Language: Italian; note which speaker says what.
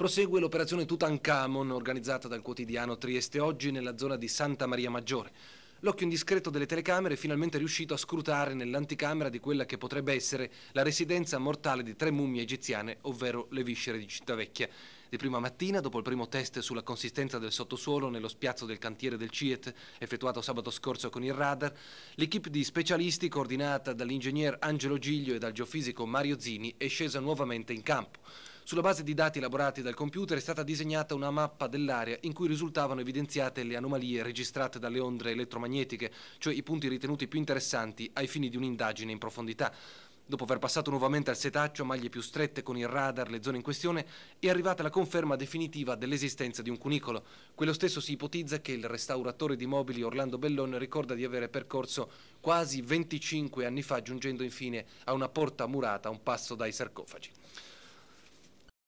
Speaker 1: Prosegue l'operazione Tutankhamon organizzata dal quotidiano Trieste Oggi nella zona di Santa Maria Maggiore. L'occhio indiscreto delle telecamere è finalmente riuscito a scrutare nell'anticamera di quella che potrebbe essere la residenza mortale di tre mummie egiziane, ovvero le viscere di Cittavecchia. Di prima mattina, dopo il primo test sulla consistenza del sottosuolo nello spiazzo del cantiere del CIET, effettuato sabato scorso con il radar, l'equipe di specialisti coordinata dall'ingegner Angelo Giglio e dal geofisico Mario Zini è scesa nuovamente in campo. Sulla base di dati elaborati dal computer è stata disegnata una mappa dell'area in cui risultavano evidenziate le anomalie registrate dalle onde elettromagnetiche, cioè i punti ritenuti più interessanti ai fini di un'indagine in profondità. Dopo aver passato nuovamente al setaccio, maglie più strette con il radar, le zone in questione, è arrivata la conferma definitiva dell'esistenza di un cunicolo. Quello stesso si ipotizza che il restauratore di mobili Orlando Bellone ricorda di avere percorso quasi 25 anni fa, giungendo infine a una porta murata a un passo dai sarcofagi.